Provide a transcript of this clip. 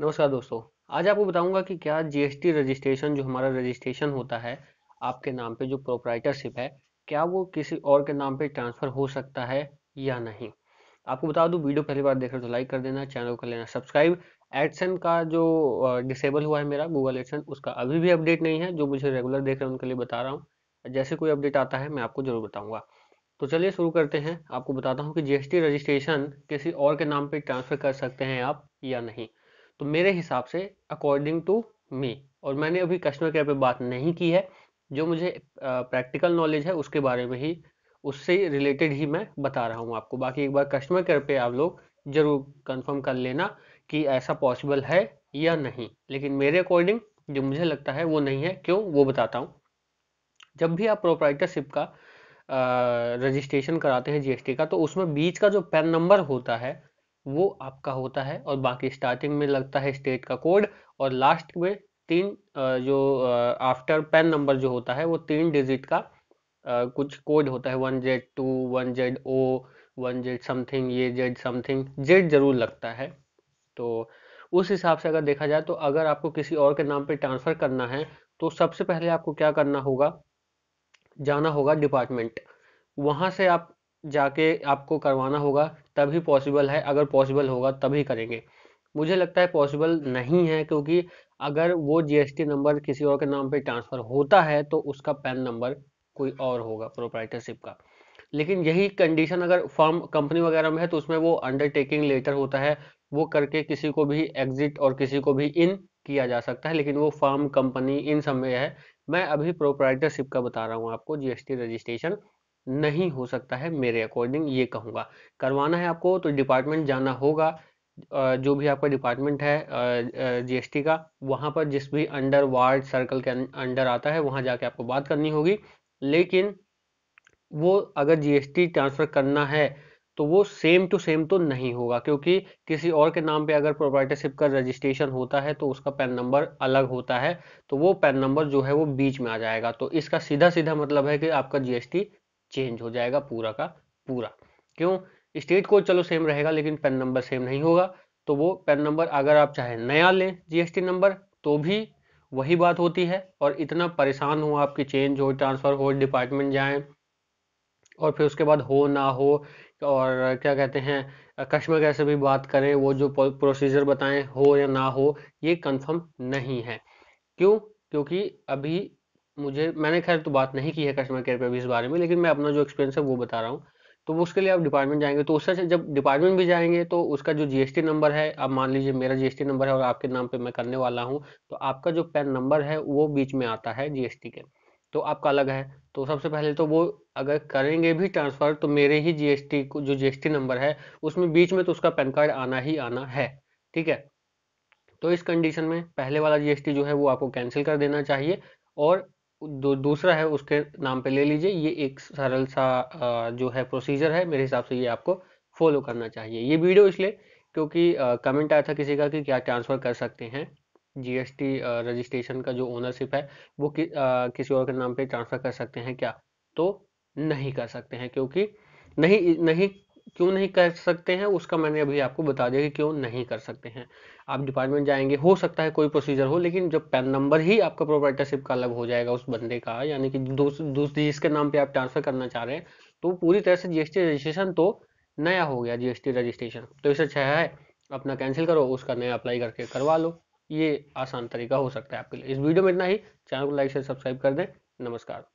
नमस्कार दोस्तों आज आपको बताऊंगा कि क्या जीएसटी रजिस्ट्रेशन जो हमारा रजिस्ट्रेशन होता है आपके नाम पे जो प्रोपराइटरशिप है क्या वो किसी और के नाम पे ट्रांसफर हो सकता है या नहीं आपको बता दूं वीडियो पहली बार देख रहे हो तो लाइक कर देना चैनल कर लेना सब्सक्राइब एडसन का जो डिसेबल हुआ है मेरा गूगल एडसन उसका अभी भी अपडेट नहीं है जो मुझे रेगुलर देख रहे हैं उनके लिए बता रहा हूँ जैसे कोई अपडेट आता है मैं आपको जरूर बताऊंगा तो चलिए शुरू करते हैं आपको बताता हूँ कि जीएसटी रजिस्ट्रेशन किसी और के नाम पे ट्रांसफर कर सकते हैं आप या नहीं तो मेरे हिसाब से अकॉर्डिंग टू मी और मैंने अभी कस्टमर केयर पे बात नहीं की है जो मुझे प्रैक्टिकल नॉलेज है उसके बारे में ही उससे रिलेटेड ही मैं बता रहा हूँ आपको बाकी एक बार कस्टमर केयर पे आप लोग जरूर कंफर्म कर लेना कि ऐसा पॉसिबल है या नहीं लेकिन मेरे अकॉर्डिंग जो मुझे लगता है वो नहीं है क्यों वो बताता हूँ जब भी आप प्रोपराइटरशिप का रजिस्ट्रेशन कराते हैं जीएसटी का तो उसमें बीच का जो पैन नंबर होता है वो आपका होता है और बाकी स्टार्टिंग में लगता है स्टेट का कोड और लास्ट में तीन जो आफ्टर पैन नंबर जो होता है वो तीन डिजिट का कुछ कोड होता है one Z two one Z O one Z something ये जेड समथिंग जेड जरूर लगता है तो उस हिसाब से अगर देखा जाए तो अगर आपको किसी और के नाम पे ट्रांसफ़र करना है तो सबसे पहले आपको क्या करना होगा जाना होगा डिपार्टमेंट वहाँ से आप जाके आपको करवाना होगा तभी पॉसिबल है अगर पॉसिबल होगा तभी करेंगे मुझे लगता है पॉसिबल नहीं है क्योंकि अगर वो जीएसटी नंबर किसी और के नाम पे ट्रांसफर होता है तो उसका पैन नंबर कोई और होगा प्रोप्राइटरशिप का लेकिन यही कंडीशन अगर फॉर्म कंपनी वगैरह में है तो उसमें वो अंडरटेकिंग लेटर होता है वो करके किसी को भी एग्जिट और किसी को भी इन किया जा सकता है लेकिन वो फॉर्म कंपनी इन सब में है मैं अभी प्रोप्राइटरशिप का बता रहा हूँ आपको जीएसटी रजिस्ट्रेशन नहीं हो सकता है मेरे अकॉर्डिंग ये कहूँगा करवाना है आपको तो डिपार्टमेंट जाना होगा जो भी आपका डिपार्टमेंट है जीएसटी का वहाँ पर जिस भी अंडर वार्ड सर्कल के अं, अंडर आता है वहाँ जाके आपको बात करनी होगी लेकिन वो अगर जीएसटी ट्रांसफ़र करना है तो वो सेम टू सेम तो नहीं होगा क्योंकि किसी और के नाम पे अगर प्रोपर्टरशिप का रजिस्ट्रेशन होता है तो उसका पैन नंबर अलग होता है तो वो पैन नंबर जो है वो बीच में आ जाएगा तो इसका सीधा सीधा मतलब है कि आपका जीएसटी चेंज हो जाएगा पूरा का पूरा क्यों स्टेट कोड चलो सेम रहेगा लेकिन पेन नंबर सेम नहीं होगा तो वो पेन नंबर अगर आप चाहे नया लें जीएसटी नंबर तो भी वही बात होती है और इतना परेशान हो आपके चेंज हो ट्रांसफ़र हो डिपार्टमेंट जाए और फिर उसके बाद हो ना हो और क्या कहते हैं कस्टमर कैसे भी बात करें वो जो प्रोसीजर बताएं हो या ना हो ये कंफर्म नहीं है क्यों क्योंकि अभी मुझे मैंने खैर तो बात नहीं की है कस्टमर केयर पर अभी इस बारे में लेकिन मैं अपना जो एक्सपीरियंस है वो बता रहा हूँ तो वो उसके लिए आप डिपार्टमेंट जाएंगे तो उससे जब डिपार्टमेंट भी जाएंगे तो उसका जो जीएसटी नंबर है आप मान लीजिए मेरा जीएसटी नंबर है और आपके नाम पे मैं करने वाला हूँ तो आपका जो पैन नंबर है वो बीच में आता है जीएसटी के तो आपका अलग है तो सबसे पहले तो वो अगर करेंगे भी ट्रांसफ़र तो मेरे ही जीएसटी को जो जीएसटी नंबर है उसमें बीच में तो उसका पैन कार्ड आना ही आना है ठीक है तो इस कंडीशन में पहले वाला जीएसटी जो है वो आपको कैंसिल कर देना चाहिए और दो, दूसरा है उसके नाम पे ले लीजिए ये एक सरल सा जो है प्रोसीजर है मेरे हिसाब से ये आपको फॉलो करना चाहिए ये वीडियो इसलिए क्योंकि कमेंट आया था किसी का कि क्या ट्रांसफ़र कर सकते हैं जीएसटी रजिस्ट्रेशन का जो ओनरशिप है वो कि, आ, किसी और के नाम पे ट्रांसफ़र कर सकते हैं क्या तो नहीं कर सकते हैं क्योंकि नहीं नहीं क्यों नहीं कर सकते हैं उसका मैंने अभी आपको बता दिया कि क्यों नहीं कर सकते हैं आप डिपार्टमेंट जाएंगे हो सकता है कोई प्रोसीजर हो लेकिन जब पैन नंबर ही आपका प्रोपराइटरशिप का अलग हो जाएगा उस बंदे का यानी कि दूसरी जिसके नाम पर आप ट्रांसफर करना चाह रहे हैं तो पूरी तरह से जीएसटी रजिस्ट्रेशन तो नया हो गया जीएसटी रजिस्ट्रेशन तो इसे अच्छा है अपना कैंसिल करो उसका नया अप्लाई करके करवा लो ये आसान तरीका हो सकता है आपके लिए इस वीडियो में इतना ही चैनल को लाइक से सब्सक्राइब कर दें नमस्कार